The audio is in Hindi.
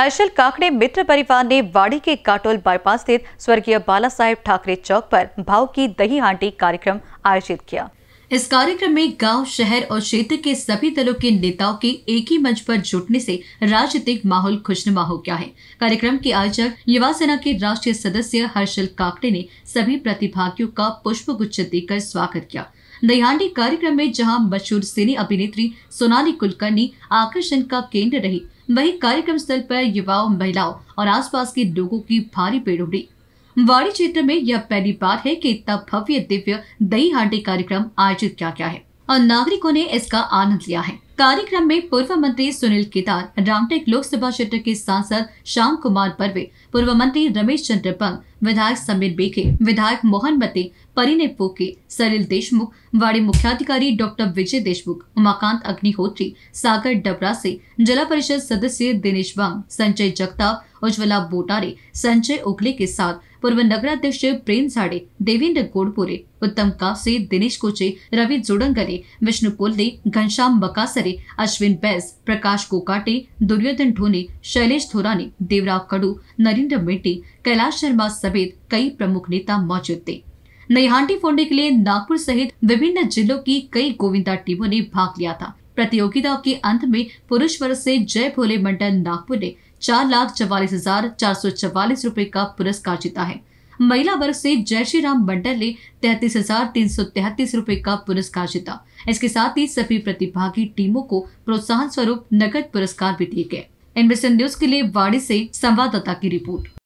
हर्षल काकड़े मित्र परिवार ने वाड़ी के काटोल बाईपास स्थित स्वर्गीय बाला साहेब ठाकरे चौक पर भाव की दही हांडी कार्यक्रम आयोजित किया इस कार्यक्रम में गांव, शहर और क्षेत्र के सभी दलों के नेताओं के एक ही मंच पर जुटने से राजनीतिक माहौल खुशनुमा हो गया है कार्यक्रम के आयोजक युवा सेना के राष्ट्रीय सदस्य हर्षल काकड़े ने सभी प्रतिभागियों का पुष्प गुच्छ देकर स्वागत किया दयांडी कार्यक्रम में जहां मशहूर सिने अभिनेत्री सोनाली कुलकर्णी आकर्षण का केंद्र रही वही कार्यक्रम स्थल पर युवाओं महिलाओं और आसपास के लोगों की भारी पेड़ उड़ी वाड़ी क्षेत्र में यह पहली बार है कि इतना भव्य दिव्य दही हांडी कार्यक्रम आयोजित किया गया है और नागरिकों ने इसका आनंद लिया है कार्यक्रम में पूर्व मंत्री सुनील केदार रामटेक लोकसभा क्षेत्र के सांसद श्याम कुमार बर्वे पूर्व मंत्री रमेश चंद्र पंग विधायक समीर बेके विधायक मोहन मते परिने पोके सरिल देशमुख वाड़ी मुख्याधिकारी डॉक्टर विजय देशमुख उमाकांत अग्निहोत्री सागर डबरा से जिला परिषद सदस्य दिनेश वांग संजय जगताप उज्ज्वला बोटारे संजय ओखले के साथ पूर्व नगराध्यक्ष प्रेम झाड़े देवेंद्र गोडपुरे उत्तम कावसे दिनेश कोचे रवि जोडंगले विष्णु कोल्ले घनश्याम बकासरे अश्विन बैस प्रकाश कोकाटे दुर्योधन ढोने शैलेश थोराने देवराव कड़ू नरेंद्र मेटे कैलाश शर्मा समेत कई प्रमुख नेता मौजूद थे नई हांडी फोड़ने के लिए नागपुर सहित विभिन्न जिलों की कई गोविंदा टीमों ने भाग लिया था प्रतियोगिता के अंत में पुरुष वर्ग से जय भोले मंडल नागपुर ने चार लाख चवालीस हजार चार सौ चवालीस रूपए का पुरस्कार जीता है महिला वर्ग से जय श्री राम मंडल ने तैतीस हजार तीन सौ तैतीस रूपए का पुरस्कार जीता इसके साथ ही सभी प्रतिभागी टीमों को प्रोत्साहन स्वरूप नगद पुरस्कार भी दिए गए इन्वेस्टन न्यूज के लिए वाड़ी से संवाददाता की रिपोर्ट